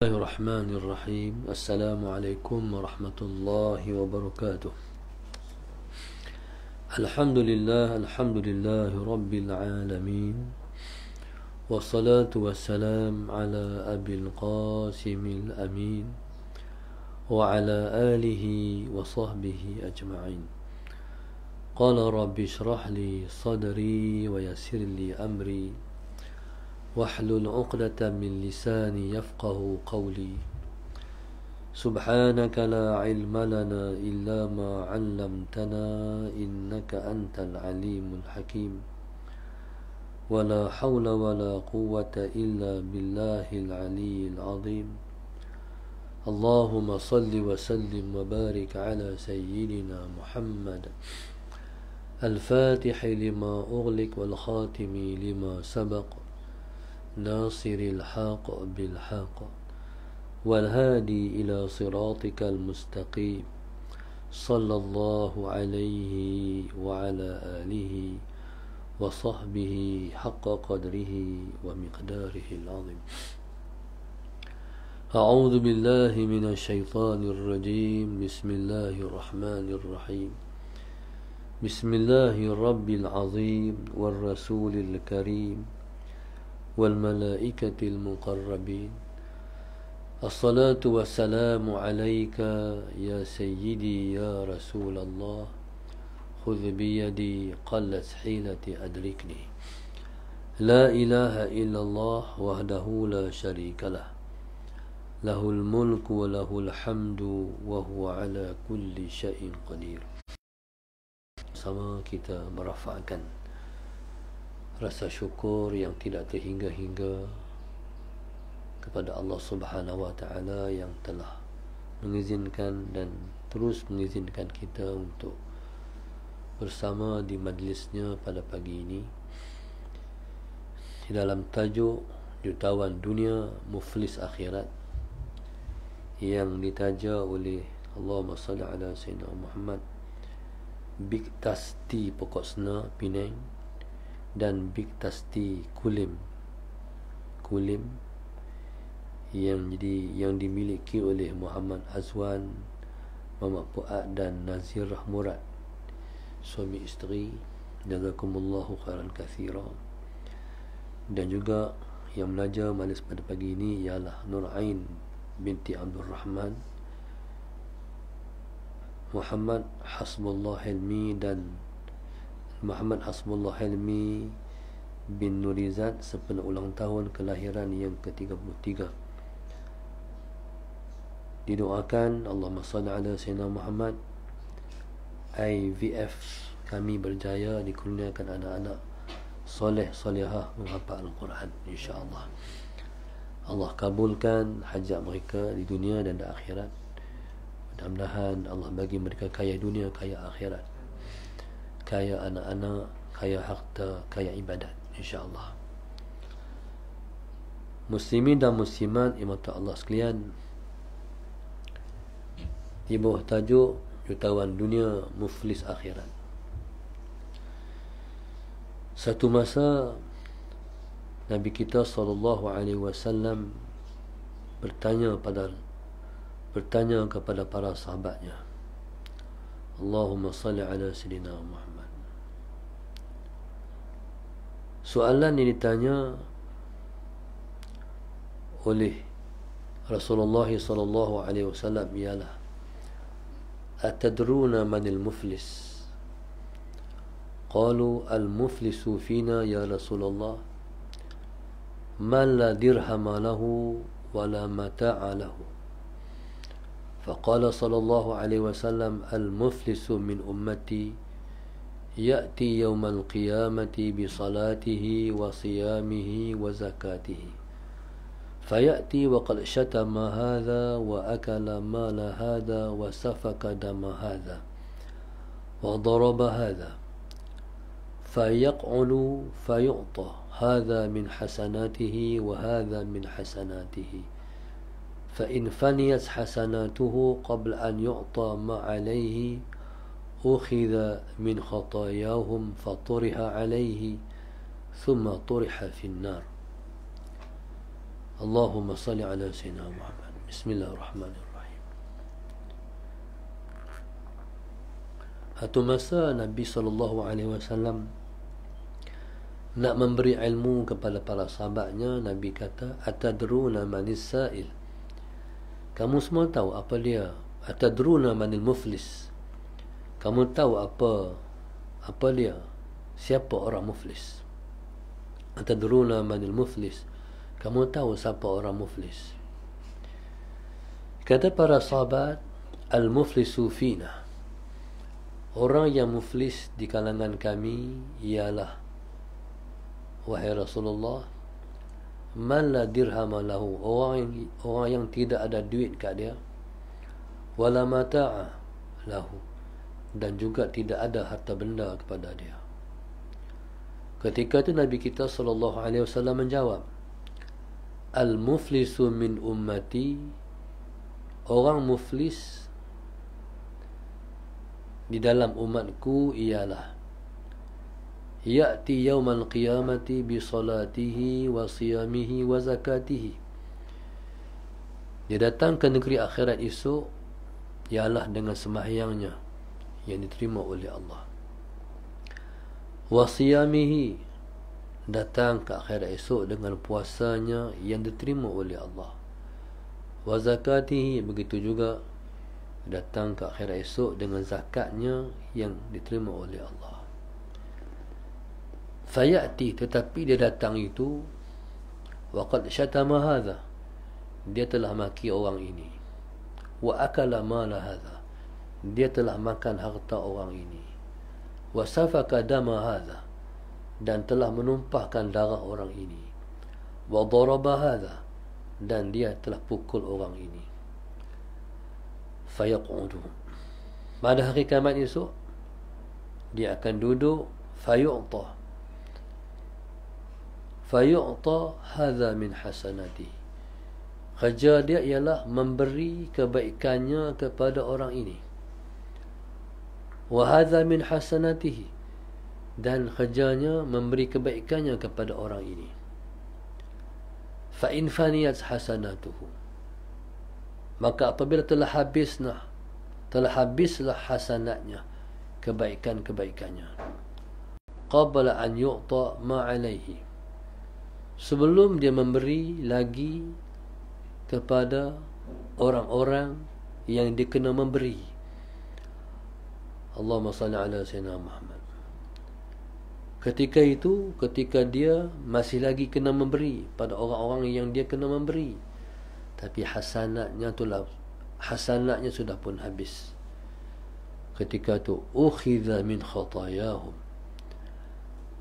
الله الرحمن الرحيم السلام عليكم ورحمة الله وبركاته الحمد لله الحمد لله رب العالمين والصلاة والسلام على أبي القاسم الأمين وعلى آله وصحبه أجمعين قال رب اشرح لي صدري ويسر لي أمري واحلل عقدة من لساني يفقه قولي سبحانك لا علم لنا إلا ما علمتنا إنك أنت العليم الحكيم ولا حول ولا قوة إلا بالله العلي العظيم اللهم صل وسلم وبارك على سيدنا محمد الفاتح لما أغلق والخاتم لما سبق ناصر الحق بالحق والهادي إلى صراطك المستقيم صلى الله عليه وعلى آله وصحبه حق قدره ومقداره العظيم أعوذ بالله من الشيطان الرجيم بسم الله الرحمن الرحيم بسم الله الرب العظيم والرسول الكريم والملائكة المقربين الصلاة والسلام عليك يا سيدي يا رسول الله خذ بيدي قلت حيلتي أدركني لا إله إلا الله وحده لا شريك له له الملك وله الحمد وهو على كل شيء قدير سما كتاب رفعكن rasa syukur yang tidak terhingga-hingga kepada Allah Subhanahu Wa Taala yang telah mengizinkan dan terus mengizinkan kita untuk bersama di majlisnya pada pagi ini di dalam tajuk jutawan dunia muflis akhirat yang ditaja oleh Allahumma salli ala sayyidina Muhammad big tasti pokok sena pinang dan Big biktasti kulim kulim yang jadi yang dimiliki oleh Muhammad Azwan Muhammad Puat dan Nazir Rahmurat suami isteri jazakumullahu khairan kathira dan juga yang belajar malis pada pagi ini ialah Nur Ain binti Abdul Rahman Muhammad Hasbullah Helmi dan Muhammad Asmullah Helmi bin Nurizad sepenuh ulang tahun kelahiran yang ke-33. Didoakan Allah Masalah Ala Sayyidina Muhammad IVF kami berjaya dikurniakan anak-anak soleh solehah menghafal Al-Quran insya-Allah. Allah kabulkan hajat mereka di dunia dan di akhirat. Mudah-mudahan Allah bagi mereka kaya dunia, kaya akhirat kaya anak-anak, kaya harta, kaya ibadat insya-Allah. Muslimin dan muslimat imamat Allah sekalian. Ibu tajuk jutawan dunia muflis akhirat. Satu masa Nabi kita saw bertanya pada bertanya kepada para sahabatnya. Allahumma salli ala sayidina Muhammad soalan ini ditanya oleh Rasulullah sallallahu alaihi wasallam ialah atadruna manil muflis qalu al muflisu fina ya rasulullah man la dirhama lahu wa la mata'a lahu faqala sallallahu alaihi wasallam al muflisu min ummati يأتي يوم القيامة بصلاته وصيامه وزكاته فيأتي وقد شتم هذا وأكل مال هذا وسفك دم هذا وضرب هذا فيقعل فيعطى هذا من حسناته وهذا من حسناته فإن فنيت حسناته قبل أن يعطى ما عليه أخذ من خطاياهم فطرح عليه ثم طرح في النار اللهم صل على سيدنا محمد بسم الله الرحمن الرحيم نبي صلى الله عليه وسلم nak memberi ilmu kepada para sahabatnya, Nabi kata, Atadruna manis sa'il. Kamu semua tahu apa dia? Atadruna manil muflis. kamu tahu apa apa dia siapa orang muflis atadruna manil muflis kamu tahu siapa orang muflis kata para sahabat al muflisu fina orang yang muflis di kalangan kami ialah wahai rasulullah man la dirham lahu orang orang yang tidak ada duit kat dia wala mata'a lahu dan juga tidak ada harta benda kepada dia. Ketika itu Nabi kita sallallahu alaihi wasallam menjawab, "Al muflisu min ummati" Orang muflis di dalam umatku ialah ya'ti yawmal qiyamati bi salatihi wa siyamihi wa zakatihi dia datang ke negeri akhirat esok ialah dengan semahyangnya yang diterima oleh Allah wasiyamihi datang ke akhirat esok dengan puasanya yang diterima oleh Allah wa begitu juga datang ke akhirat esok dengan zakatnya yang diterima oleh Allah fayati tetapi dia datang itu waqad syatama hadha dia telah maki orang ini wa akala mala hadha dia telah makan harta orang ini wasafaka dama hadha dan telah menumpahkan darah orang ini wa daraba hadha dan dia telah pukul orang ini fayaqudu pada hari kiamat esok dia akan duduk fayu'ta fayu'ta hadha min hasanati kerja dia ialah memberi kebaikannya kepada orang ini wahaza min hasanatihi dan kerjanya memberi kebaikannya kepada orang ini fa in faniyat hasanatuhu maka apabila telah habislah telah habislah hasanatnya kebaikan-kebaikannya qabla an yu'ta ma sebelum dia memberi lagi kepada orang-orang yang dikena memberi Allah masya Allah Sayyidina Muhammad Ketika itu Ketika dia masih lagi kena memberi Pada orang-orang yang dia kena memberi Tapi hasanatnya itulah Hasanatnya sudah pun habis Ketika tu, Ukhidha min khatayahum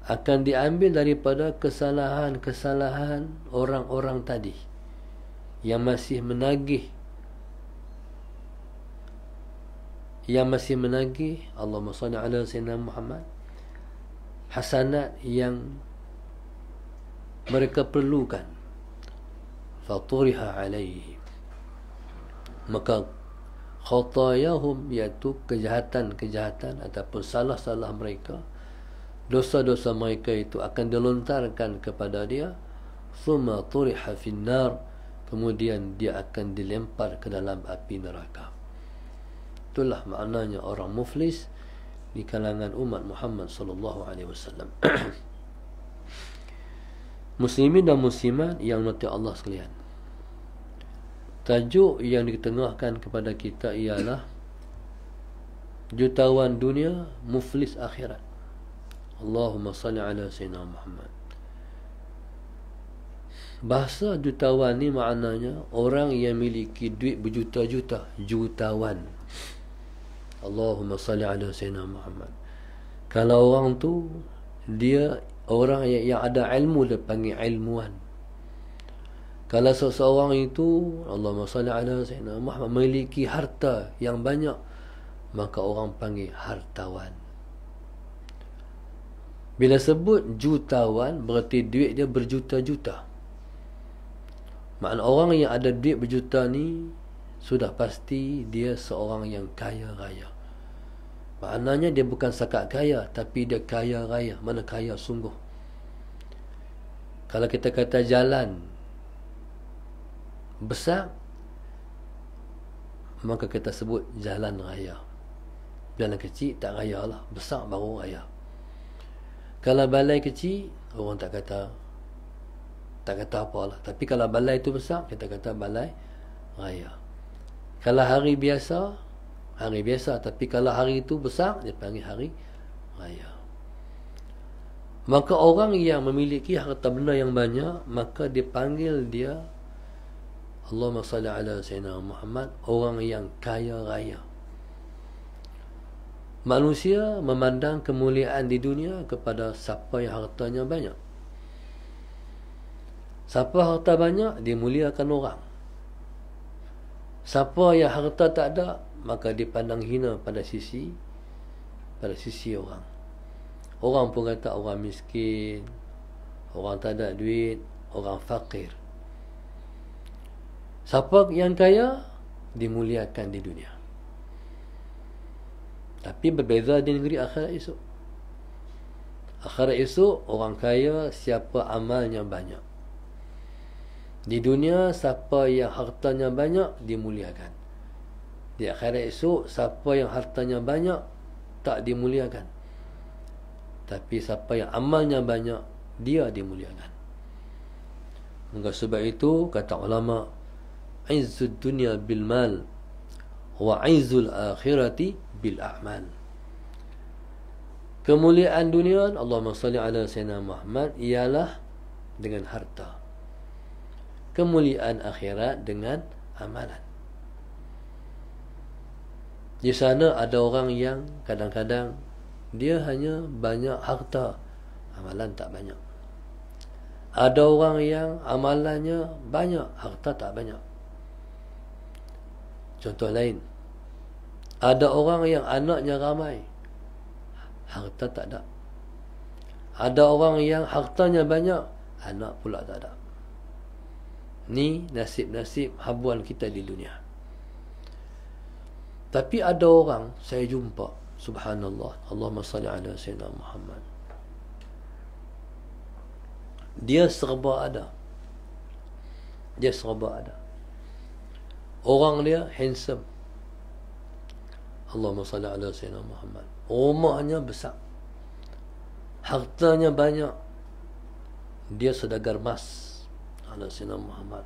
akan diambil daripada kesalahan-kesalahan orang-orang tadi yang masih menagih yang masih menagih Allah salli ala sayyidina Muhammad hasanat yang mereka perlukan faturiha alaihi maka khatayahum iaitu kejahatan-kejahatan ataupun salah-salah mereka dosa-dosa mereka itu akan dilontarkan kepada dia thumma turiha finnar kemudian dia akan dilempar ke dalam api neraka itulah maknanya orang muflis di kalangan umat Muhammad sallallahu alaihi wasallam. Muslimin dan muslimat yang mati Allah sekalian. Tajuk yang ditengahkan kepada kita ialah jutawan dunia muflis akhirat. Allahumma salli ala sayyidina Muhammad. Bahasa jutawan ni maknanya orang yang memiliki duit berjuta-juta, jutawan. Allahumma salli ala Sayyidina Muhammad kalau orang tu dia orang yang, yang ada ilmu dia panggil ilmuan kalau seseorang itu Allahumma salli ala Sayyidina Muhammad memiliki harta yang banyak maka orang panggil hartawan bila sebut jutawan berarti duit dia berjuta-juta Maksudnya orang yang ada duit berjuta ni sudah pasti dia seorang yang kaya raya. Maknanya dia bukan sekat kaya tapi dia kaya raya, mana kaya sungguh. Kalau kita kata jalan besar maka kita sebut jalan raya. Jalan kecil tak raya lah, besar baru raya. Kalau balai kecil orang tak kata tak kata apa lah. Tapi kalau balai itu besar kita kata balai raya. Kalau hari biasa, hari biasa. Tapi kalau hari itu besar, dia panggil hari raya. Maka orang yang memiliki harta benda yang banyak, maka dia panggil dia, Allahumma salli ala Sayyidina Muhammad, orang yang kaya raya. Manusia memandang kemuliaan di dunia kepada siapa yang hartanya banyak. Siapa harta banyak, dia muliakan orang. Siapa yang harta tak ada Maka dipandang hina pada sisi Pada sisi orang Orang pun kata orang miskin Orang tak ada duit Orang fakir Siapa yang kaya Dimuliakan di dunia Tapi berbeza di negeri akhirat esok Akhirat esok orang kaya Siapa amalnya banyak di dunia siapa yang hartanya banyak dimuliakan. Di akhirat esok siapa yang hartanya banyak tak dimuliakan. Tapi siapa yang amalnya banyak dia dimuliakan. Maka sebab itu kata ulama izzud dunya bil mal wa izzul akhirati bil a'mal. Kemuliaan dunia Allahumma salli ala sayyidina Muhammad ialah dengan harta kemuliaan akhirat dengan amalan. Di sana ada orang yang kadang-kadang dia hanya banyak harta, amalan tak banyak. Ada orang yang amalannya banyak, harta tak banyak. Contoh lain. Ada orang yang anaknya ramai, harta tak ada. Ada orang yang hartanya banyak, anak pula tak ada. Ni nasib-nasib habuan kita di dunia. Tapi ada orang saya jumpa, subhanallah, Allahumma salli ala sayyidina Muhammad. Dia serba ada. Dia serba ada. Orang dia handsome. Allahumma salli ala sayyidina Muhammad. Rumahnya besar. Hartanya banyak. Dia sedagar emas. Ala Sina Muhammad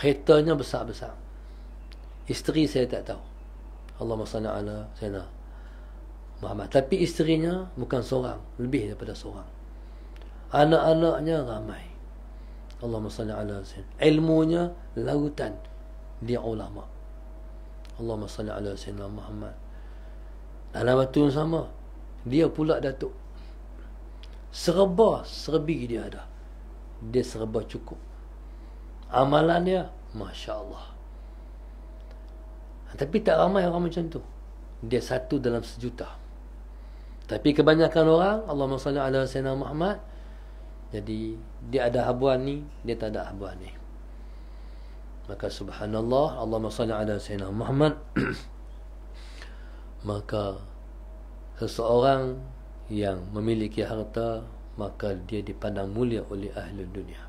Khaitanya besar-besar Isteri saya tak tahu Allah SWT Ala Sina Muhammad Tapi isterinya bukan seorang Lebih daripada seorang Anak-anaknya ramai Allah SWT Ala Sina Ilmunya lautan Dia ulama Allah SWT Ala Sina Muhammad Dalam waktu yang sama Dia pula datuk Serba serbi dia ada dia serba cukup Amalan dia, Masya Allah. Tapi tak ramai orang macam tu. Dia satu dalam sejuta. Tapi kebanyakan orang, Allah SWT ala Sayyidina Muhammad, jadi dia ada habuan ni, dia tak ada habuan ni. Maka subhanallah, Allah SWT ala Sayyidina Muhammad, maka seseorang yang memiliki harta, maka dia dipandang mulia oleh ahli dunia.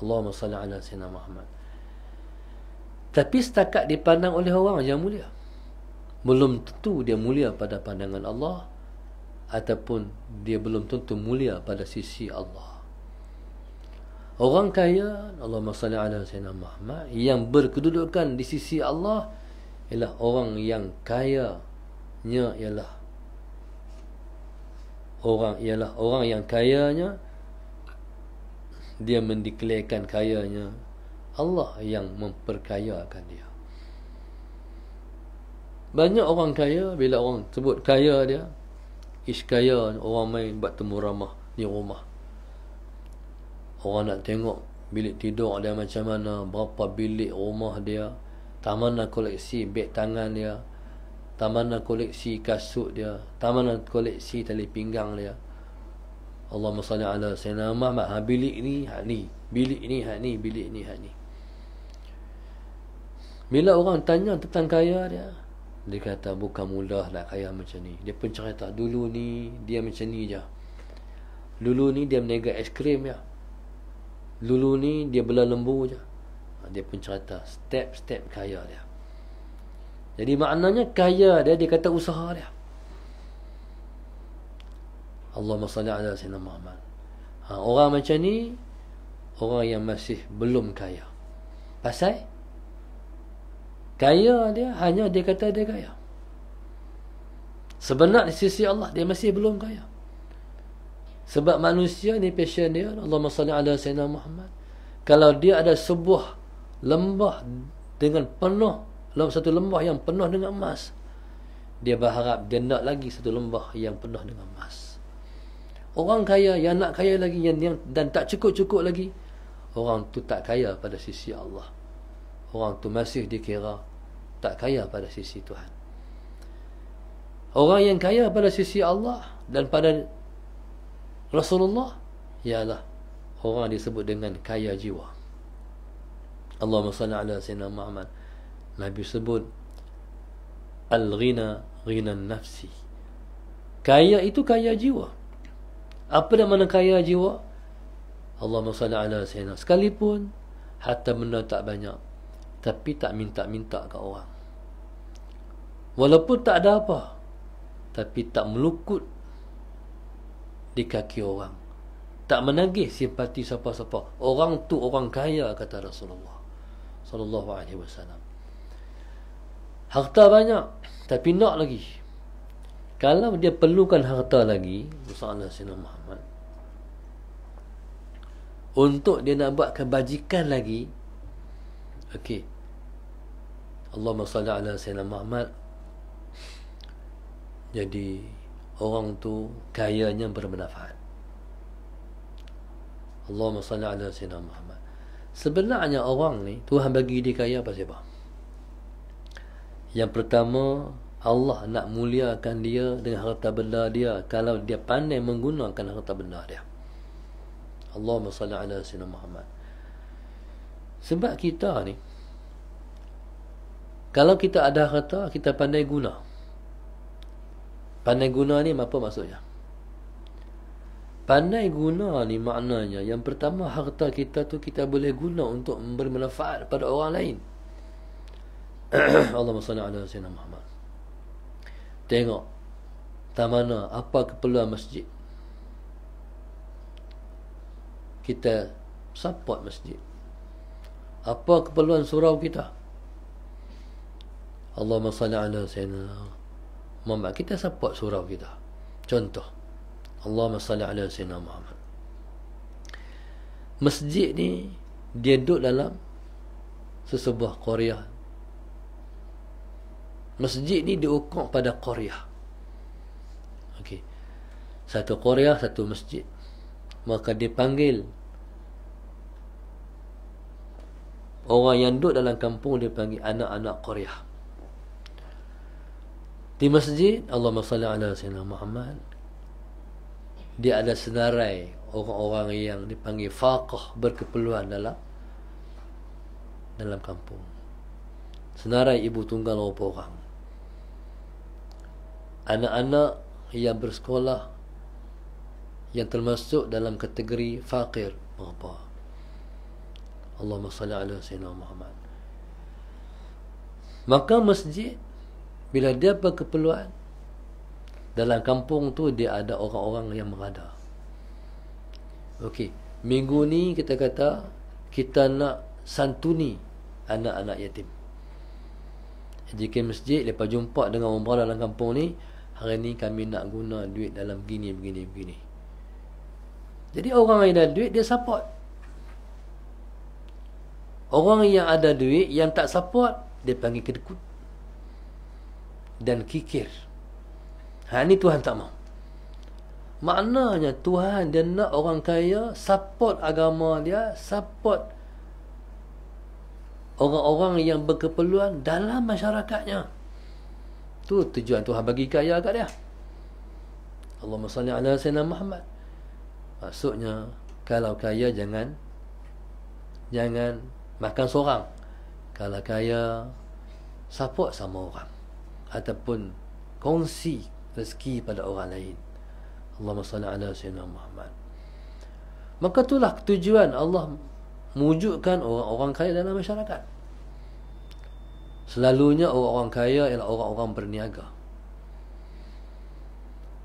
Allahumma salli ala Sayyidina Muhammad. Tapi setakat dipandang oleh orang yang mulia. Belum tentu dia mulia pada pandangan Allah ataupun dia belum tentu mulia pada sisi Allah. Orang kaya, Allah salli ala Sayyidina Muhammad, yang berkedudukan di sisi Allah ialah orang yang kaya nya ialah orang ialah orang yang kaya. nya dia mendeklarkan kayanya Allah yang memperkayakan dia banyak orang kaya bila orang sebut kaya dia ish kaya orang main buat temu ramah ni rumah orang nak tengok bilik tidur dia macam mana berapa bilik rumah dia Taman nak koleksi beg tangan dia nak koleksi kasut dia Taman nak koleksi tali pinggang dia Allah salli ala Sayyidina Muhammad ha, Bilik ni hak ni Bilik ni hak ni Bilik ni hak ni Bila orang tanya tentang kaya dia Dia kata bukan mudah lah kaya macam ni Dia pun cerita dulu ni Dia macam ni je Dulu ni dia menegak es krim ya Dulu ni dia bela lembu je ha, Dia pun cerita step-step kaya dia Jadi maknanya kaya dia Dia kata usaha dia Allahumma salli ala Sayyidina Muhammad. Ha, orang macam ni, orang yang masih belum kaya. Pasal? Kaya dia, hanya dia kata dia kaya. Sebenarnya sisi Allah, dia masih belum kaya. Sebab manusia ni passion dia, Allahumma salli ala Sayyidina Muhammad. Kalau dia ada sebuah lembah dengan penuh, dalam satu lembah yang penuh dengan emas, dia berharap dia nak lagi satu lembah yang penuh dengan emas. Orang kaya yang nak kaya lagi yang, yang dan tak cukup-cukup lagi. Orang tu tak kaya pada sisi Allah. Orang tu masih dikira tak kaya pada sisi Tuhan. Orang yang kaya pada sisi Allah dan pada Rasulullah ialah orang disebut dengan kaya jiwa. Allahumma salli ala sayyidina Muhammad. Nabi sebut al-ghina ghina nafsi. Kaya itu kaya jiwa. Apa dah mana kaya jiwa? Allah masalah ala sayyidina. Sekalipun, harta benda tak banyak. Tapi tak minta-minta ke orang. Walaupun tak ada apa. Tapi tak melukut di kaki orang. Tak menagih simpati siapa-siapa. Orang tu orang kaya, kata Rasulullah. Sallallahu alaihi wasallam. Harta banyak, tapi nak lagi kalau dia perlukan harta lagi Musa'alah Sayyidina Muhammad untuk dia nak buat kebajikan lagi ok Allahumma salli ala Sayyidina Muhammad jadi orang tu kayanya bermanfaat Allahumma salli ala Sayyidina Muhammad sebenarnya orang ni Tuhan bagi dia kaya apa siapa yang pertama Allah nak muliakan dia dengan harta benda dia kalau dia pandai menggunakan harta benda dia. Allahumma salli ala sayyidina Muhammad. Sebab kita ni kalau kita ada harta kita pandai guna. Pandai guna ni apa maksudnya? Pandai guna ni maknanya yang pertama harta kita tu kita boleh guna untuk memberi manfaat pada orang lain. Allahumma salli ala sayyidina Muhammad tengok tak mana apa keperluan masjid kita support masjid apa keperluan surau kita Allahumma salli ala sayyidina Muhammad kita support surau kita contoh Allahumma salli ala sayyidina Muhammad masjid ni dia duduk dalam sesebuah Korea Masjid ni diukur pada Korea. okay. Satu Korea, satu masjid. Maka dipanggil. Orang yang duduk dalam kampung dipanggil anak-anak Korea. Di masjid, Allahumma salli ala sayyidina Muhammad. Dia ada senarai orang-orang yang dipanggil faqah berkeperluan dalam dalam kampung. Senarai ibu tunggal berapa orang anak-anak yang bersekolah yang termasuk dalam kategori fakir apa Allahumma salli ala sayyidina Muhammad maka masjid bila dia berkeperluan dalam kampung tu dia ada orang-orang yang mengada okey minggu ni kita kata kita nak santuni anak-anak yatim jika masjid lepas jumpa dengan orang dalam kampung ni hari ni kami nak guna duit dalam gini begini begini jadi orang yang ada duit dia support orang yang ada duit yang tak support dia panggil kedekut dan kikir ha ni Tuhan tak mau maknanya Tuhan dia nak orang kaya support agama dia support orang-orang yang berkeperluan dalam masyarakatnya Tu tujuan Tuhan bagi kaya kat dia. Allah salli ala sayyidina Muhammad. Maksudnya kalau kaya jangan jangan makan seorang. Kalau kaya support sama orang ataupun kongsi rezeki pada orang lain. Allah salli ala sayyidina Muhammad. Maka itulah tujuan Allah mewujudkan orang-orang kaya dalam masyarakat. Selalunya orang-orang kaya ialah orang-orang berniaga.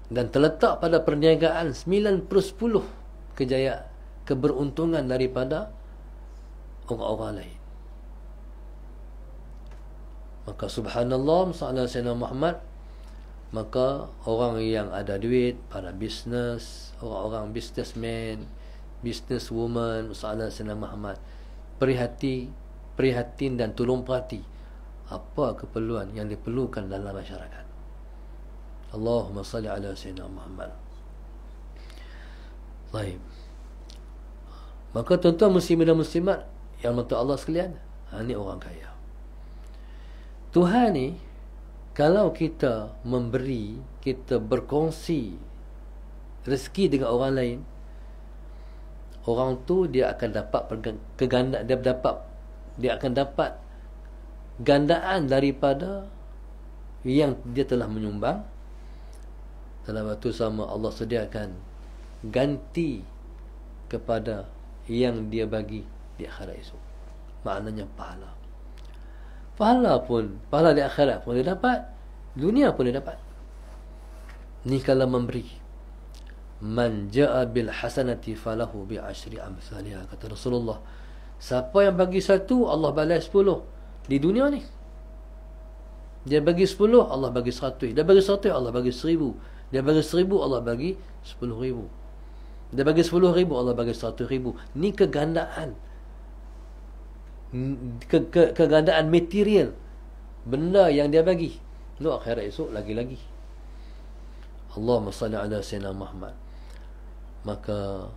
Dan terletak pada perniagaan 90% kejaya keberuntungan daripada orang-orang lain. Maka subhanallah sallallahu alaihi Muhammad maka orang yang ada duit para bisnes, orang-orang businessman, businesswoman sallallahu alaihi Muhammad prihati prihatin dan tolong perhati apa keperluan yang diperlukan dalam masyarakat. Allahumma salli ala sayyidina Muhammad. Baik. Maka tuan-tuan muslimin dan muslimat yang mata Allah sekalian, ini ha, orang kaya. Tuhan ni kalau kita memberi, kita berkongsi rezeki dengan orang lain, orang tu dia akan dapat kegandaan dia dapat dia akan dapat gandaan daripada yang dia telah menyumbang dalam waktu sama Allah sediakan ganti kepada yang dia bagi di akhirat esok maknanya pahala pahala pun pahala di akhirat pun dia dapat dunia pun dia dapat ni kalau memberi man ja'a bil hasanati falahu bi asri amsalih kata Rasulullah siapa yang bagi satu Allah balas sepuluh di dunia ni. Dia bagi sepuluh Allah bagi 100. Dia bagi 100, Allah bagi seribu, Dia bagi seribu Allah bagi sepuluh ribu, Dia bagi sepuluh ribu Allah bagi ribu. Ni kegandaan. Ke, ke, kegandaan material benda yang dia bagi. Lu akhirat esok lagi-lagi. Allahumma salli ala sayyidina Muhammad. Maka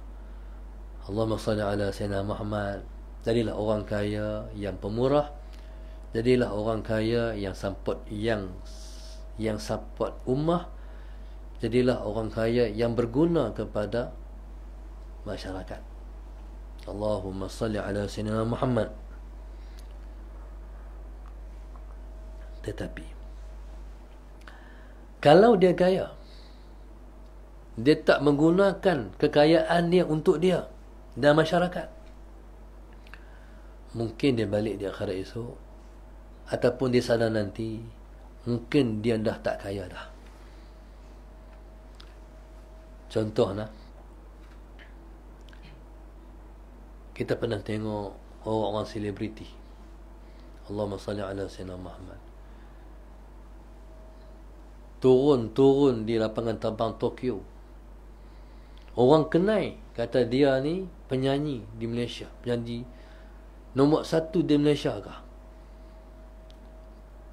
Allahumma salli ala sayyidina Muhammad. Jadilah orang kaya yang pemurah jadilah orang kaya yang support yang yang support ummah jadilah orang kaya yang berguna kepada masyarakat Allahumma salli ala sayyidina Muhammad tetapi kalau dia kaya dia tak menggunakan kekayaan dia untuk dia dan masyarakat mungkin dia balik di akhirat esok ataupun di sana nanti mungkin dia dah tak kaya dah contoh nah kita pernah tengok orang-orang oh, selebriti Allahumma salli ala sayyidina Muhammad turun-turun di lapangan terbang Tokyo orang kenai kata dia ni penyanyi di Malaysia penyanyi nombor satu di Malaysia kah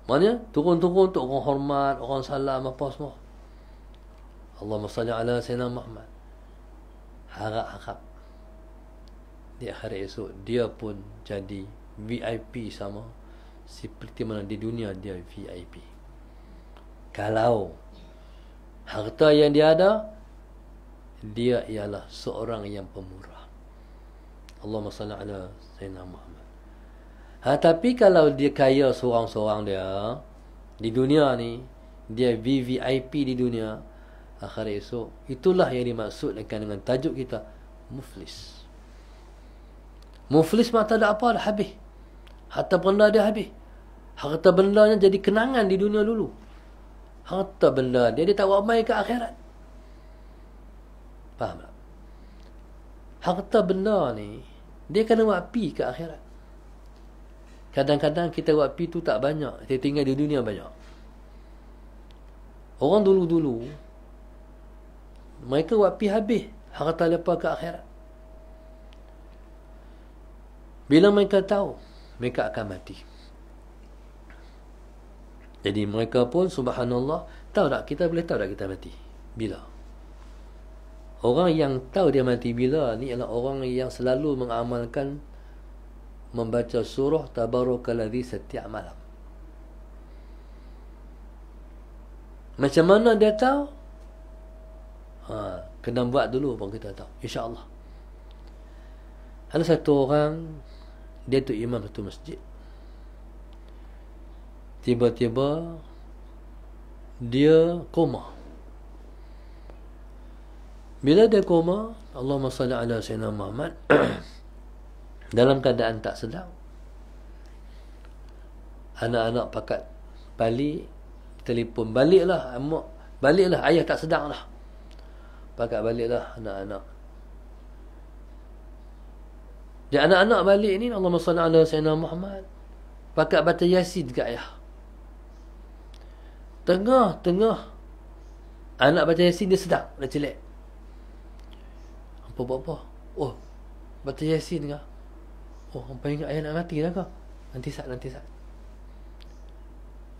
Maknanya turun-turun untuk orang hormat, orang salam apa semua. Allah salli ala sayyidina Muhammad. Harap-harap di akhirat esok dia pun jadi VIP sama seperti mana di dunia dia VIP. Kalau harta yang dia ada dia ialah seorang yang pemurah. Allah salli ala sayyidina Muhammad. Ha, tapi kalau dia kaya seorang-seorang dia di dunia ni, dia VVIP di dunia akhir esok, itulah yang dimaksudkan dengan tajuk kita muflis. Muflis mak tak ada apa dah habis. Harta benda dia habis. Harta bendanya jadi kenangan di dunia dulu. Harta benda dia dia tak buat mai ke akhirat. Faham tak? Harta benda ni dia kena buat pi ke akhirat. Kadang-kadang kita buat pi tu tak banyak. Kita tinggal di dunia banyak. Orang dulu-dulu, mereka buat pi habis. Harta lepas ke akhirat. Bila mereka tahu, mereka akan mati. Jadi mereka pun, subhanallah, tahu tak kita boleh tahu tak kita mati. Bila? Orang yang tahu dia mati bila ni adalah orang yang selalu mengamalkan membaca surah tabarakalladzi setiap malam. Macam mana dia tahu? Ha, kena buat dulu baru kita tahu. InsyaAllah. Ada satu orang, dia tu imam satu masjid. Tiba-tiba, dia koma. Bila dia koma, Allahumma salli ala Sayyidina Muhammad, dalam keadaan tak sedap anak-anak pakat balik telepon baliklah amok, baliklah ayah tak sedang lah pakat baliklah anak-anak dia anak-anak balik ni Allah SWT Sayyidina Muhammad pakat baca yasin dekat ayah tengah tengah anak baca yasin dia sedang dah celik apa buat apa oh baca yasin dekat Oh hampa ingat ayah nak mati dah kau Nanti sat nanti sat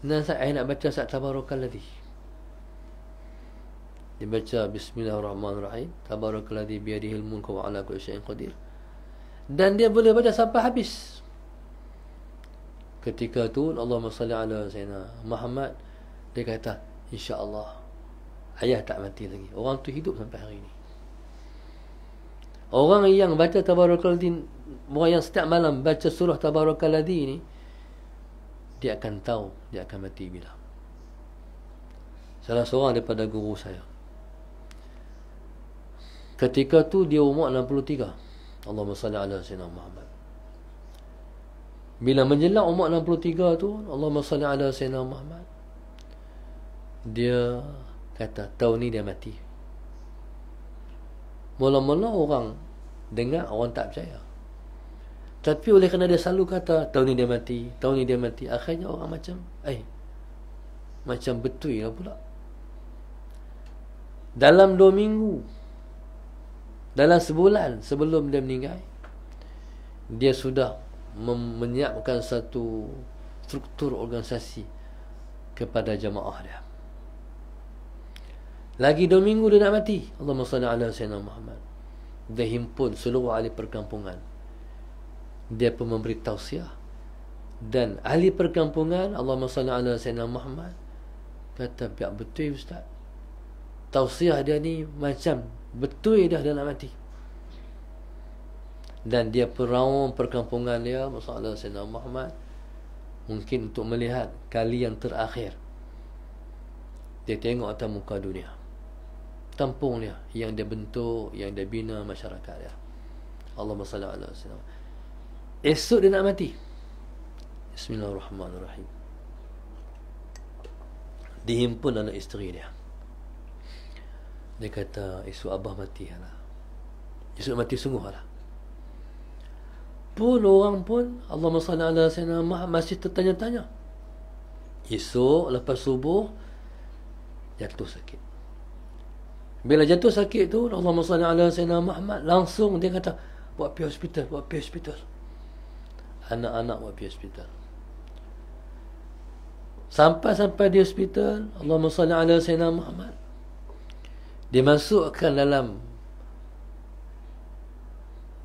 Nanti sat ayah nak baca sat tabarokal ladhi Dia baca bismillahirrahmanirrahim Tabarokal ladhi biadihil mulku wa ala kuil syain qadir Dan dia boleh baca sampai habis Ketika tu Allahumma salli ala Sayyidina Muhammad Dia kata InsyaAllah Ayah tak mati lagi Orang tu hidup sampai hari ni Orang yang baca Tabarakaladzim Muayyan setiap malam baca surah Tabarakaladhi ni Dia akan tahu Dia akan mati bila Salah seorang daripada guru saya Ketika tu dia umur 63 Allahumma salli ala sayyidina Muhammad Bila menjelang umur 63 tu Allah salli ala sayyidina Muhammad Dia kata tahun ni dia mati Mula-mula orang dengar orang tak percaya tapi oleh kerana dia selalu kata Tahun ni dia mati Tahun ni dia mati Akhirnya orang macam Eh Macam betul lah pula Dalam dua minggu Dalam sebulan sebelum dia meninggal Dia sudah mem- Menyiapkan satu Struktur organisasi Kepada jemaah dia Lagi dua minggu dia nak mati Allahumma salli ala sayyidina Muhammad Dia himpun seluruh ahli perkampungan dia pun memberi tausiah dan ahli perkampungan Allahumma salli ala sayyidina Muhammad kata biar betul ustaz tausiah dia ni macam betul dah dalam mati dan dia peraung perkampungan dia masalah sayyidina Muhammad mungkin untuk melihat kali yang terakhir dia tengok atas muka dunia tampung dia yang dia bentuk yang dia bina masyarakat dia Allahumma salli ala sayyidina Esok dia nak mati Bismillahirrahmanirrahim Dihimpun anak isteri dia Dia kata Esok Abah mati lah Esok mati sungguh lah Pun orang pun Allah SWT masih tertanya-tanya Esok lepas subuh Jatuh sakit Bila jatuh sakit tu Allah SWT Langsung dia kata Buat pergi hospital Buat pergi hospital anak-anak buat pergi hospital sampai-sampai di hospital Allahumma salli ala Sayyidina Muhammad dimasukkan dalam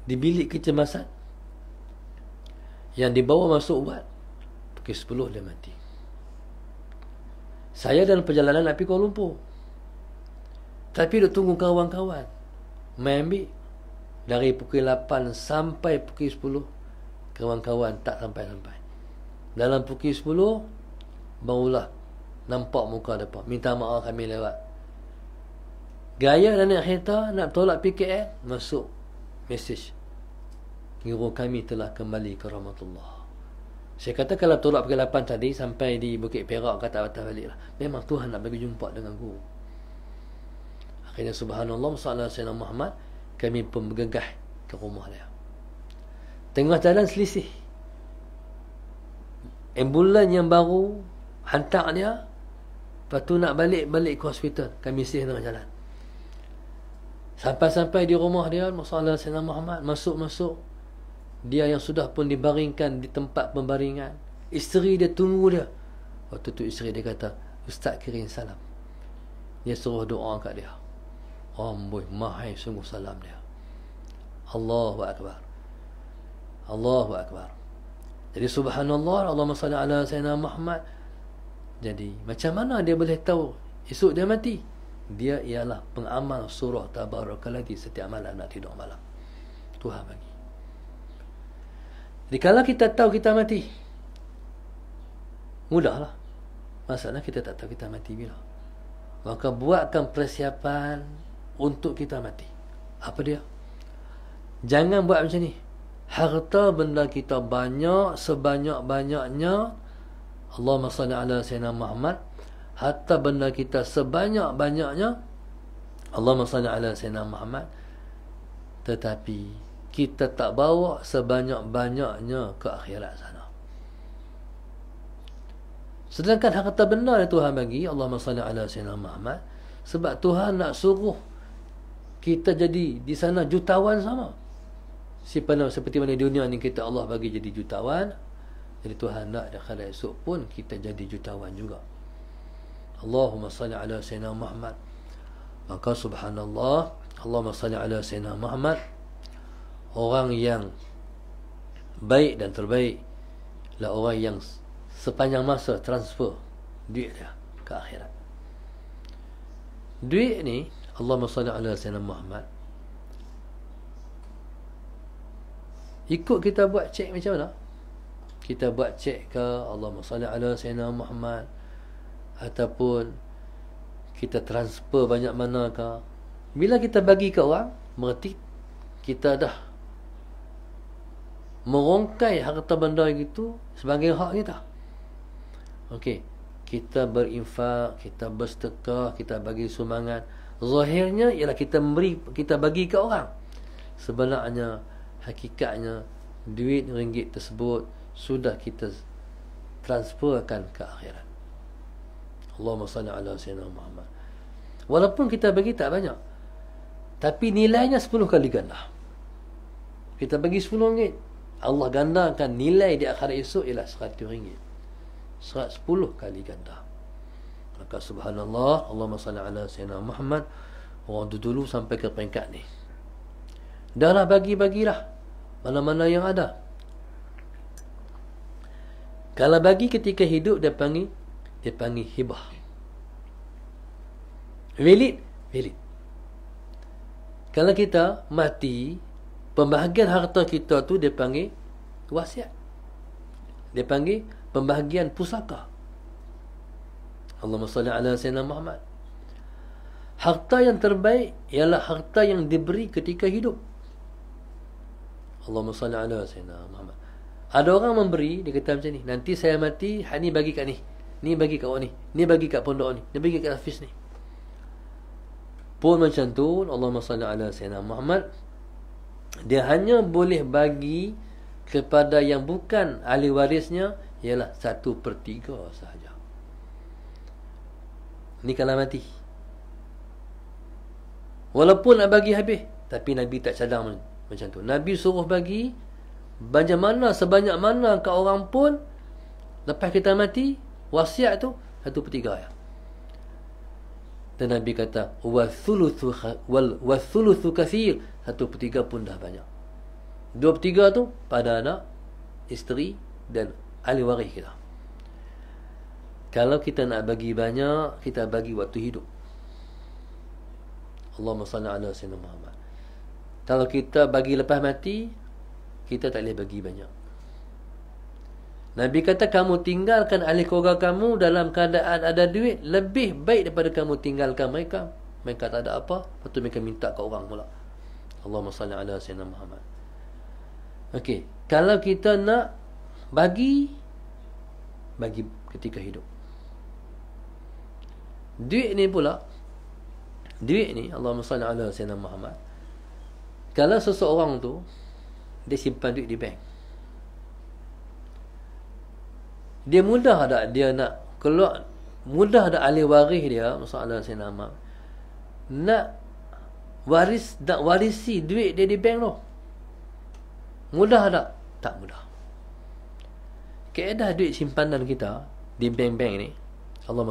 di bilik kecemasan yang dibawa masuk ubat pukul sepuluh dia mati saya dalam perjalanan nak pergi Kuala Lumpur tapi dia tunggu kawan-kawan main ambil dari pukul lapan sampai pukul sepuluh kawan-kawan tak sampai-sampai. Dalam pukul 10, barulah nampak muka mereka. Minta maaf kami lewat. Gaya dan naik kereta, nak tolak PKL, masuk. Mesej. Guru kami telah kembali ke Ramadullah. Saya kata kalau tolak pukul 8 tadi, sampai di Bukit Perak, kata batal balik lah. Memang Tuhan nak bagi jumpa dengan guru. Akhirnya subhanallah, Masa Allah Muhammad, kami pun bergegah ke rumah dia. Tengah jalan selisih. Ambulan yang baru hantar dia. Lepas tu nak balik-balik ke hospital. Kami sihir tengah jalan. Sampai-sampai di rumah dia. Masalah Sayyidina Muhammad. Masuk-masuk. Dia yang sudah pun dibaringkan di tempat pembaringan. Isteri dia tunggu dia. Waktu tu isteri dia kata. Ustaz kirim salam. Dia suruh doa kat dia. Amboi mahai sungguh salam dia. Allahu Akbar. Allahu Akbar. Jadi subhanallah, Allahumma salli ala Sayyidina Muhammad. Jadi macam mana dia boleh tahu esok dia mati? Dia ialah pengamal surah tabarakaladhi setiap malam nak tidur malam. Tuhan bagi. Jadi kalau kita tahu kita mati, mudahlah. Masalah kita tak tahu kita mati bila. Maka buatkan persiapan untuk kita mati. Apa dia? Jangan buat macam ni harta benda kita banyak sebanyak-banyaknya Allah salli ala sayyidina Muhammad harta benda kita sebanyak-banyaknya Allah salli ala sayyidina Muhammad tetapi kita tak bawa sebanyak-banyaknya ke akhirat sana sedangkan harta benda yang Tuhan bagi Allah salli ala sayyidina Muhammad sebab Tuhan nak suruh kita jadi di sana jutawan sama Sepanam seperti mana dunia ni kita Allah bagi jadi jutawan Jadi Tuhan nak dah kala esok pun kita jadi jutawan juga Allahumma salli ala Sayyidina Muhammad Maka subhanallah Allahumma salli ala Sayyidina Muhammad Orang yang baik dan terbaik lah orang yang sepanjang masa transfer duit dia ke akhirat. Duit ni Allahumma salli ala Sayyidina Muhammad Ikut kita buat cek macam mana? Kita buat cek ke Allahumma salli ala sayyidina Muhammad ataupun kita transfer banyak mana ke? Bila kita bagi ke orang, merti kita dah merongkai harta benda itu sebagai hak kita. Okey, kita berinfak, kita bersedekah, kita bagi sumangan. Zahirnya ialah kita memberi, kita bagi ke orang. Sebenarnya hakikatnya duit ringgit tersebut sudah kita transferkan ke akhirat. Allahumma salli ala sayyidina Muhammad. Walaupun kita bagi tak banyak. Tapi nilainya 10 kali ganda. Kita bagi 10 ringgit. Allah gandakan nilai di akhirat esok ialah 100 ringgit. 110 kali ganda. Maka subhanallah, Allahumma salli ala sayyidina Muhammad. Orang tu dulu sampai ke peringkat ni. Dahlah bagi-bagilah. Mana-mana yang ada. Kalau bagi ketika hidup, dia panggil, dia panggil hibah. Valid? Valid. Kalau kita mati, pembahagian harta kita tu dia panggil wasiat. Dia panggil pembahagian pusaka. Allahumma salli ala Sayyidina Muhammad. Harta yang terbaik ialah harta yang diberi ketika hidup. Allah salli ala sayyidina Muhammad. Ada orang memberi, dia kata macam ni, nanti saya mati, hak ni bagi kat ni. Ni bagi kat orang ni. Ni bagi kat pondok ni. Ni bagi kat Hafiz ni. Pun macam tu, Allahumma salli ala sayyidina Muhammad. Dia hanya boleh bagi kepada yang bukan ahli warisnya, ialah satu per tiga sahaja. Ni kalau mati. Walaupun nak bagi habis, tapi Nabi tak cadang macam tu. Nabi suruh bagi banyak mana, sebanyak mana ke orang pun lepas kita mati, wasiat tu satu per tiga. Dan Nabi kata وَثُلُثُ كَثِيرُ satu per tiga pun dah banyak. Dua per tiga tu pada anak, isteri dan ahli waris kita. Kalau kita nak bagi banyak, kita bagi waktu hidup. Allahumma salli ala sayyidina Muhammad. Kalau kita bagi lepas mati Kita tak boleh bagi banyak Nabi kata kamu tinggalkan ahli keluarga kamu Dalam keadaan ada duit Lebih baik daripada kamu tinggalkan mereka Mereka tak ada apa Lepas tu mereka minta ke orang pula Allahumma salli ala sayyidina Muhammad Okey, kalau kita nak bagi bagi ketika hidup. Duit ni pula duit ni Allahumma salli ala sayyidina Muhammad. Kalau seseorang tu dia simpan duit di bank. Dia mudah tak dia nak keluar mudah tak ahli waris dia masalah saya nama nak waris nak warisi duit dia di bank tu. Mudah tak? Tak mudah. Keadaan duit simpanan kita di bank-bank ni Allah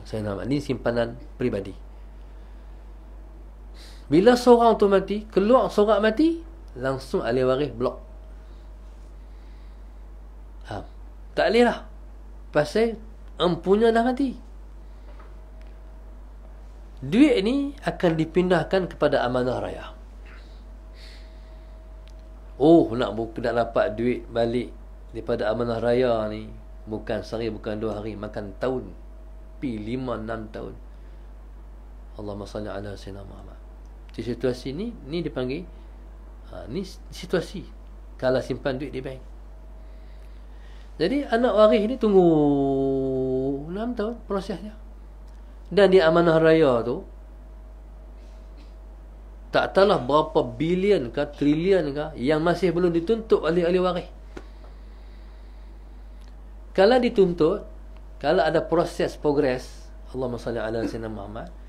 SWT Saya nama Ini simpanan peribadi bila seorang tu mati, keluar seorang mati, langsung ahli waris blok. Ha. Tak boleh lah. Pasal empunya dah mati. Duit ni akan dipindahkan kepada amanah raya. Oh, nak buka nak dapat duit balik daripada amanah raya ni. Bukan sehari, bukan dua hari. Makan tahun. Pi lima, enam tahun. Allahumma salli ala sayyidina Muhammad di situasi ni ni dipanggil ha, ni situasi kalau simpan duit di bank jadi anak waris ni tunggu 6 tahun prosesnya dan di amanah raya tu tak tahulah berapa bilion ke trilion ke yang masih belum dituntut oleh ahli waris kalau dituntut kalau ada proses progres Allahumma salli ala sayyidina Muhammad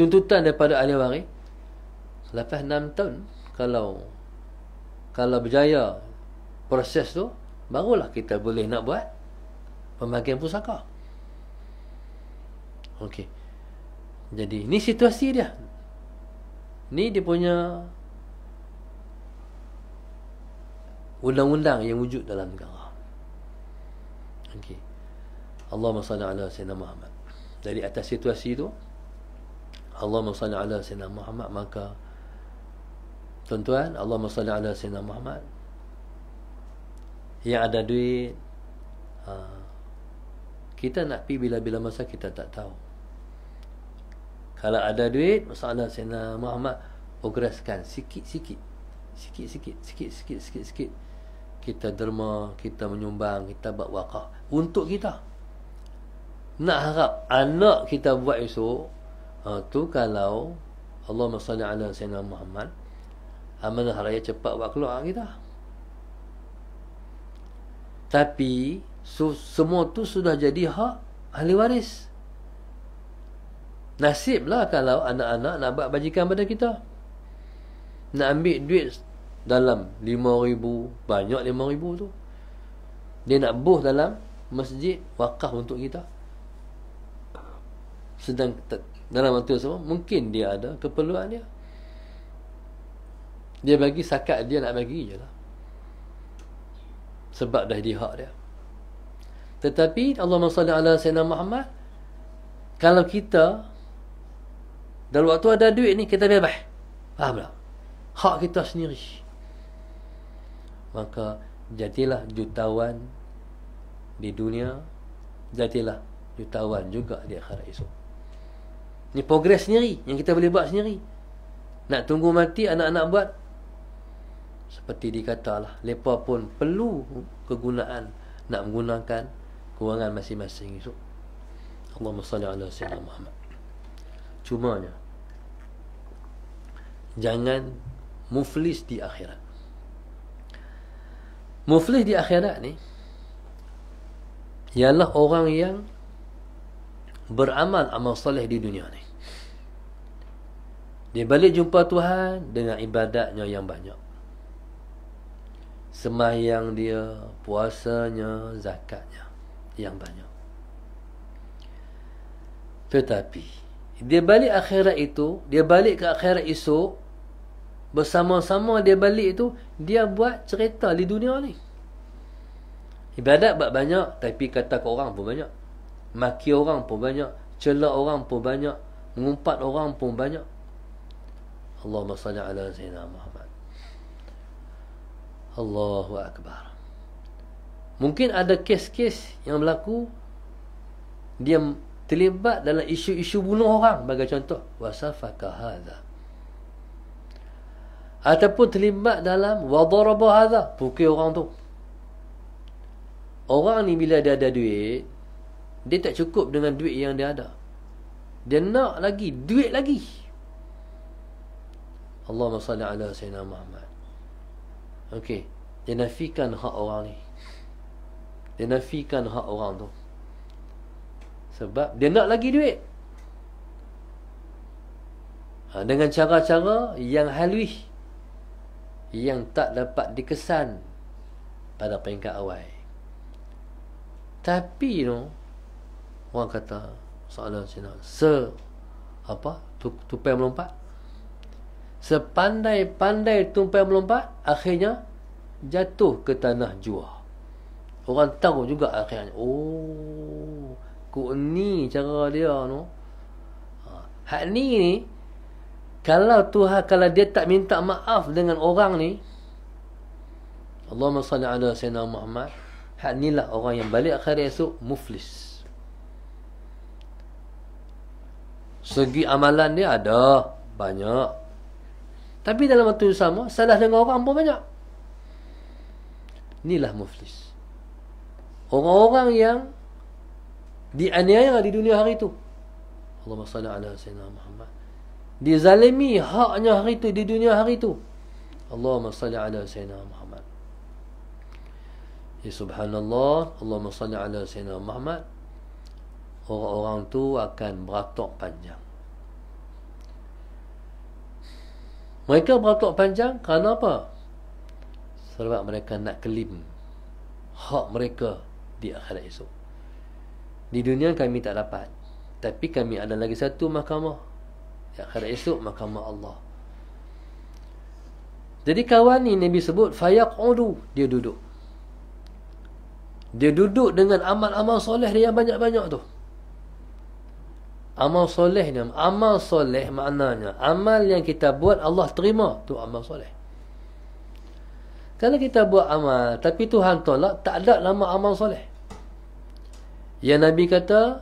tuntutan daripada ahli waris selepas 6 tahun kalau kalau berjaya proses tu barulah kita boleh nak buat pembagian pusaka Okey. Jadi ni situasi dia. Ni dia punya undang-undang yang wujud dalam negara. Okey. Allahumma salli ala sayyidina Muhammad. Dari atas situasi tu, Allahumma salli ala Sayyidina Muhammad maka tuan-tuan Allahumma salli ala Sayyidina Muhammad yang ada duit ha, kita nak pi bila-bila masa kita tak tahu kalau ada duit masalah Sayyidina Muhammad ogreskan sikit-sikit sikit-sikit sikit-sikit sikit-sikit kita derma kita menyumbang kita buat wakaf untuk kita nak harap anak kita buat esok Ha, tu kalau Allah SWT ala Sayyidina Muhammad Amanah raya cepat buat keluar kita. Ha, lah. Tapi so, semua tu sudah jadi hak ahli waris. Nasiblah kalau anak-anak nak buat bajikan pada kita. Nak ambil duit dalam lima ribu Banyak lima ribu tu. Dia nak buh dalam masjid wakaf untuk kita. Sedang dalam waktu yang sama mungkin dia ada keperluan dia dia bagi sakat dia nak bagi je lah sebab dah dihak dia tetapi Allah SWT ala Sayyidina Muhammad kalau kita dalam waktu ada duit ni kita bebas faham tak? hak kita sendiri maka jadilah jutawan di dunia jadilah jutawan juga di akhirat esok Ni progres sendiri Yang kita boleh buat sendiri Nak tunggu mati anak-anak buat Seperti dikatalah Lepas pun perlu kegunaan Nak menggunakan kewangan masing-masing esok Allahumma salli ala sayyidina Muhammad Cumanya Jangan muflis di akhirat Muflis di akhirat ni Ialah orang yang beramal amal soleh di dunia ni. Dia balik jumpa Tuhan dengan ibadatnya yang banyak. Semayang dia, puasanya, zakatnya yang banyak. Tetapi, dia balik akhirat itu, dia balik ke akhirat esok, bersama-sama dia balik itu, dia buat cerita di dunia ni. Ibadat buat banyak, tapi kata orang pun banyak maki orang pun banyak celak orang pun banyak mengumpat orang pun banyak Allahumma salli ala sayyidina Muhammad Allahu akbar Mungkin ada kes-kes yang berlaku dia terlibat dalam isu-isu bunuh orang bagi contoh wasafaka hadza ataupun terlibat dalam wadaraba hadza pukul orang tu Orang ni bila dia ada duit dia tak cukup dengan duit yang dia ada. Dia nak lagi duit lagi. Allahumma salli ala sayyidina Muhammad. Okey, dia nafikan hak orang ni. Dia nafikan hak orang tu. Sebab dia nak lagi duit. Ha, dengan cara-cara yang halui yang tak dapat dikesan pada peringkat awal. Tapi tu you orang kata soalan sini se apa tupai melompat sepandai-pandai tupai melompat akhirnya jatuh ke tanah jua orang tahu juga akhirnya oh ku ni cara dia no ha, hak ni ni kalau Tuhan kalau dia tak minta maaf dengan orang ni Allahumma salli ala sayyidina Muhammad hak ni lah orang yang balik akhir esok muflis Segi amalan dia ada banyak. Tapi dalam waktu yang sama, salah dengan orang pun banyak. Inilah muflis. Orang-orang yang dianiaya di dunia hari itu. Allahumma salli ala sayyidina Muhammad. Dizalimi haknya hari itu di dunia hari itu. Allahumma salli ala sayyidina Muhammad. Ya subhanallah, Allahumma salli ala sayyidina Muhammad. Orang-orang tu akan beratok panjang. Mereka beratuk panjang kerana apa? Sebab mereka nak kelim hak mereka di akhirat esok. Di dunia kami tak dapat. Tapi kami ada lagi satu mahkamah. Di akhirat esok mahkamah Allah. Jadi kawan ini Nabi sebut fayaqudu dia duduk. Dia duduk dengan amal-amal soleh dia yang banyak-banyak tu. Amal soleh ni. Amal soleh maknanya. Amal yang kita buat Allah terima. tu amal soleh. Kalau kita buat amal tapi Tuhan tolak, tak ada lama amal soleh. Ya Nabi kata,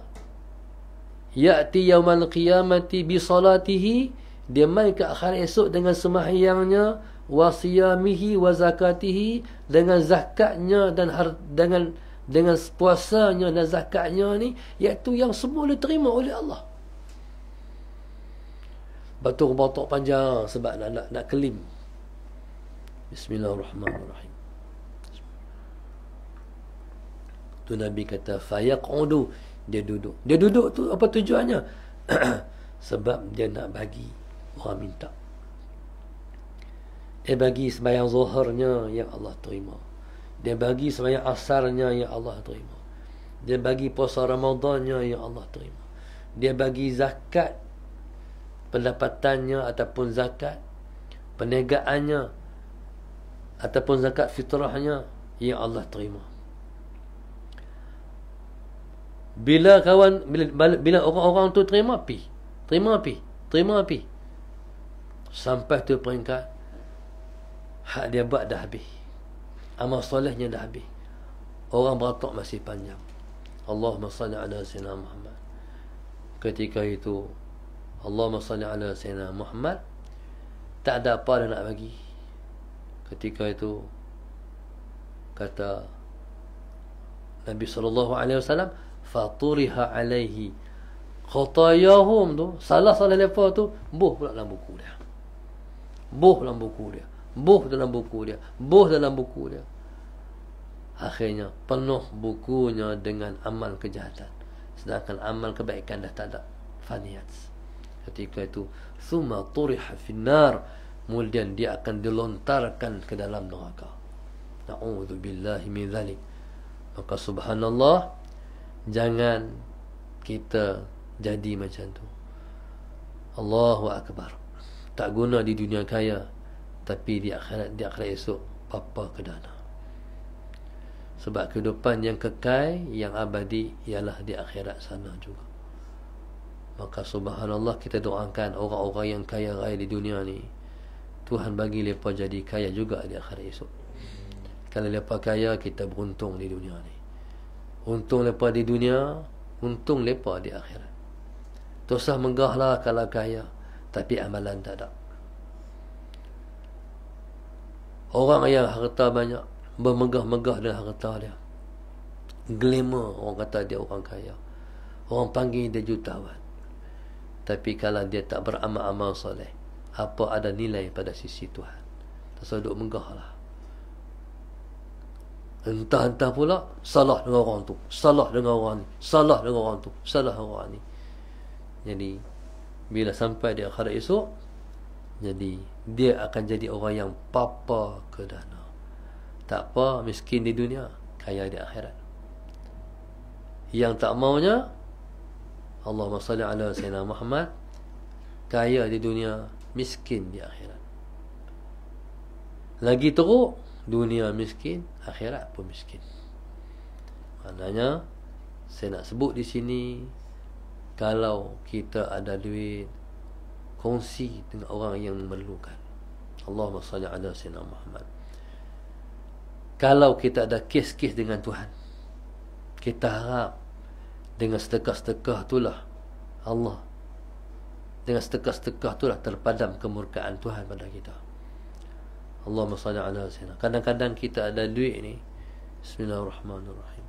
Ya'ti yawmal qiyamati bisolatihi, dia main ke akhir esok dengan semahiyangnya, wasiyamihi wazakatihi, dengan zakatnya dan har dengan dengan puasanya dan zakatnya ni, iaitu yang semua diterima oleh Allah batu batok panjang sebab nak nak nak kelim bismillahirrahmanirrahim tu nabi kata fayaqudu dia duduk dia duduk tu apa tujuannya sebab dia nak bagi orang minta dia bagi sembahyang zuhurnya yang Allah terima dia bagi sembahyang asarnya yang Allah terima dia bagi puasa Ramadannya yang Allah terima dia bagi zakat pendapatannya ataupun zakat perniagaannya ataupun zakat fitrahnya yang Allah terima bila kawan bila orang-orang tu terima pi terima pi terima pi sampai tu peringkat hak dia buat dah habis amal solehnya dah habis orang beratok masih panjang Allahumma salli ala sayyidina Muhammad ketika itu Allah salli ala Sayyidina Muhammad Tak ada apa dia nak bagi Ketika itu Kata Nabi SAW Faturiha alaihi Khotayahum tu Salah-salah lepa tu Buh pula dalam buku dia Buh dalam buku dia Buh dalam buku dia Buh dalam buku dia Akhirnya penuh bukunya dengan amal kejahatan Sedangkan amal kebaikan dah tak ada Faniyats ketika itu summa turiha finnar kemudian dia akan dilontarkan ke dalam neraka na'udzu billahi min dhalik maka subhanallah jangan kita jadi macam tu Allahu akbar tak guna di dunia kaya tapi di akhirat di akhirat esok apa ke dana sebab kehidupan yang kekal yang abadi ialah di akhirat sana juga Maka subhanallah kita doakan orang-orang yang kaya raya di dunia ni Tuhan bagi mereka jadi kaya juga di akhir esok Kalau mereka kaya kita beruntung di dunia ni Untung mereka di dunia Untung mereka di akhirat Tosah menggahlah kalau kaya Tapi amalan tak ada Orang yang harta banyak Bermegah-megah dengan harta dia Glamour orang kata dia orang kaya Orang panggil dia jutawan tapi kalau dia tak beramal-amal soleh Apa ada nilai pada sisi Tuhan Pasal duduk menggah lah Entah-entah pula Salah dengan orang tu Salah dengan orang ni Salah dengan orang tu Salah dengan orang ni Jadi Bila sampai dia akhirat esok Jadi Dia akan jadi orang yang Papa ke dana Tak apa Miskin di dunia Kaya di akhirat Yang tak maunya Allah salli ala Sayyidina Muhammad Kaya di dunia Miskin di akhirat Lagi teruk Dunia miskin Akhirat pun miskin Maknanya Saya nak sebut di sini Kalau kita ada duit Kongsi dengan orang yang memerlukan Allah salli ala Sayyidina Muhammad Kalau kita ada kes-kes dengan Tuhan Kita harap dengan sedekah-sedekah itulah Allah Dengan sedekah-sedekah itulah terpadam kemurkaan Tuhan pada kita Allahumma salli ala sayyidina Kadang-kadang kita ada duit ni Bismillahirrahmanirrahim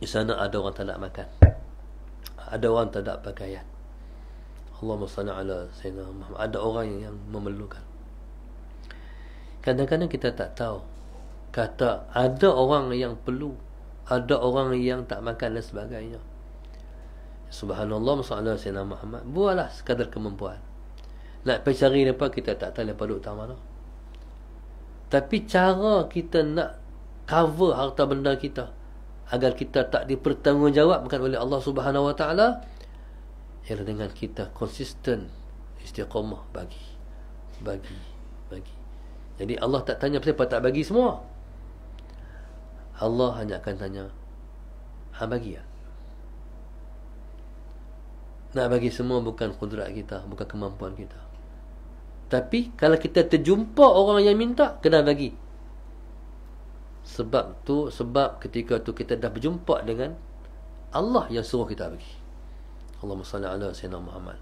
Di sana ada orang tak nak makan Ada orang tak nak pakaian Allahumma salli ala sayyidina Ada orang yang memerlukan Kadang-kadang kita tak tahu Kata ada orang yang perlu ada orang yang tak makan dan sebagainya subhanallah masalah nama Muhammad buatlah sekadar kemampuan nak pergi cari dapat kita tak tahu lepas duduk mana tapi cara kita nak cover harta benda kita agar kita tak dipertanggungjawabkan oleh Allah Subhanahu Wa Taala ialah dengan kita konsisten istiqamah bagi bagi bagi jadi Allah tak tanya kenapa tak bagi semua Allah hanya akan tanya Ha bagi ya? Nak bagi semua bukan kudrat kita Bukan kemampuan kita Tapi kalau kita terjumpa orang yang minta Kena bagi Sebab tu Sebab ketika tu kita dah berjumpa dengan Allah yang suruh kita bagi Allahumma salli ala Muhammad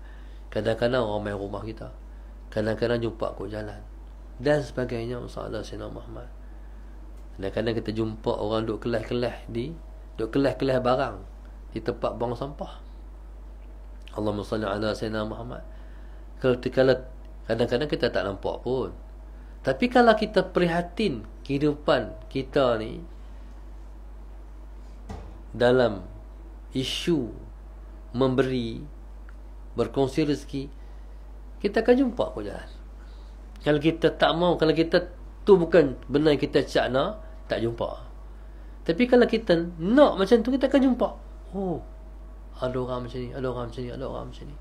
Kadang-kadang orang main rumah kita Kadang-kadang jumpa aku jalan Dan sebagainya Allahumma salli Kadang-kadang kita jumpa orang duk kelas-kelas di duk kelas-kelas barang di tempat buang sampah. Allahumma salli ala sayyidina Muhammad. Ketika kadang-kadang kita tak nampak pun. Tapi kalau kita prihatin kehidupan kita ni dalam isu memberi berkongsi rezeki kita akan jumpa kau jalan kalau kita tak mau kalau kita tu bukan benar kita cakna tak jumpa. Tapi kalau kita nak macam tu, kita akan jumpa. Oh, ada orang macam ni, ada orang macam ni, ada orang macam ni.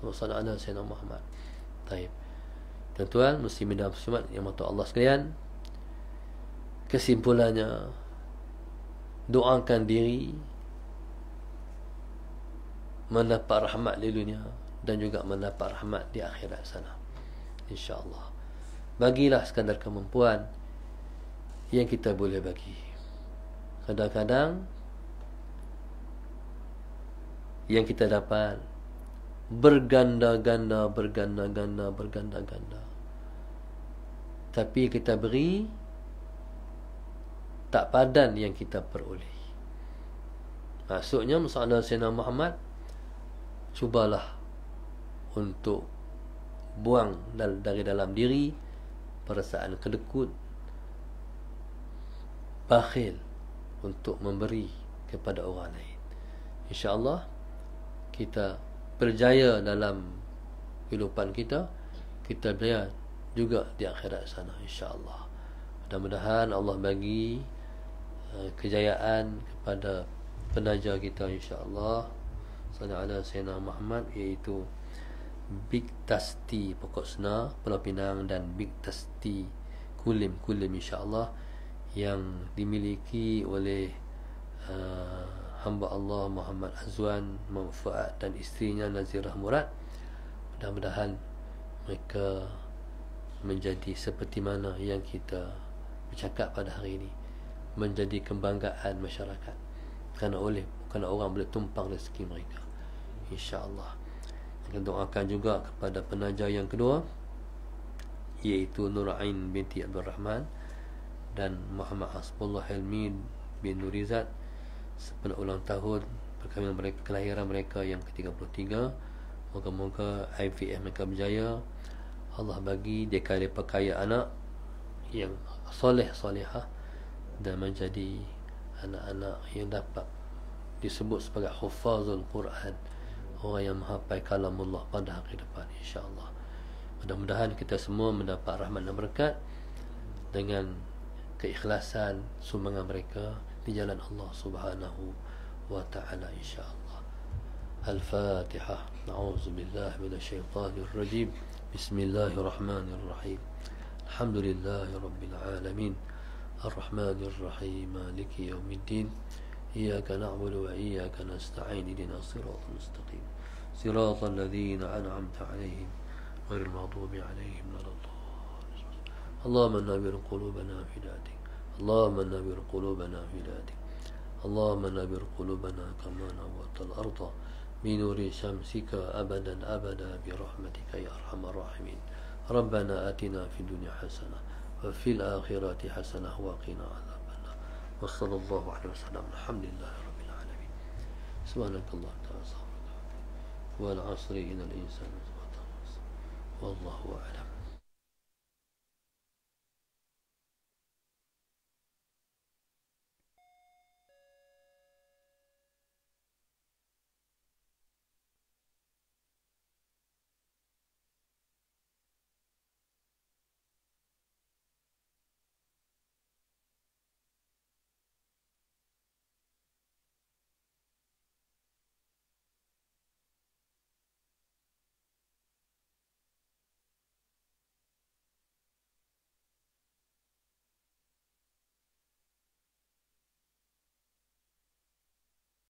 Rasulullah ala Sayyidina Muhammad. Taib. Tuan-tuan, muslimin dan muslimat yang mahu Allah sekalian. Kesimpulannya, doakan diri mendapat rahmat di dunia dan juga mendapat rahmat di akhirat sana. InsyaAllah. Bagilah sekadar kemampuan yang kita boleh bagi. Kadang-kadang yang kita dapat berganda-ganda, berganda-ganda, berganda-ganda. Tapi kita beri tak padan yang kita peroleh. Maksudnya masalah Sayyidina Muhammad cubalah untuk buang dari dalam diri perasaan kedekut bakhil untuk memberi kepada orang lain. Insya Allah kita berjaya dalam kehidupan kita. Kita berjaya juga di akhirat sana, insyaAllah. Mudah-mudahan Allah bagi eh, kejayaan kepada penaja kita Insya Allah. sallallahu alaihi wasallam Muhammad iaitu Big Tasty Pokok Sena Pulau Pinang dan Big Tasty Kulim Kulim Insya Allah yang dimiliki oleh uh, hamba Allah Muhammad Azwan Mufaat dan isterinya Nazirah Murad mudah-mudahan mereka menjadi seperti mana yang kita bercakap pada hari ini menjadi kebanggaan masyarakat kerana oleh bukan orang boleh tumpang rezeki mereka Insya Allah. kita doakan juga kepada penaja yang kedua iaitu Nurain binti Abdul Rahman dan Muhammad Hasbullah Helmi bin Nurizad sepenuh ulang tahun perkahwinan mereka, kelahiran mereka yang ke-33 moga-moga IVF mereka berjaya Allah bagi dekali perkaya anak yang soleh solehah dan menjadi anak-anak yang dapat disebut sebagai Hufazul Quran orang yang menghapai kalamullah pada hari depan insyaAllah mudah-mudahan kita semua mendapat rahmat dan berkat dengan keikhlasan sumbangan mereka di jalan Allah Subhanahu wa taala insyaallah. Al-Fatihah. A'udzu billahi minasyaitonir rajim. Bismillahirrahmanirrahim. Alhamdulillahirabbil alamin. Arrahmanir rahim. Maliki yaumiddin. إياك نعبد وإياك نستعين اهدنا الصراط المستقيم صراط الذين أنعمت عليهم غير المغضوب عليهم ولا اللهم نبر قلوبنا في بلادك اللهم نبر قلوبنا في بلادك اللهم نبر قلوبنا كما نورت الأرض بنور شمسك أبدا أبدا برحمتك يا أرحم الراحمين ربنا آتنا في الدنيا حسنة وفي الآخرة حسنة وقنا عذاب النار وصلى الله عليه وسلم الحمد لله رب العالمين سبحانك اللهم تعالى والعصر إن الإنسان والله أعلم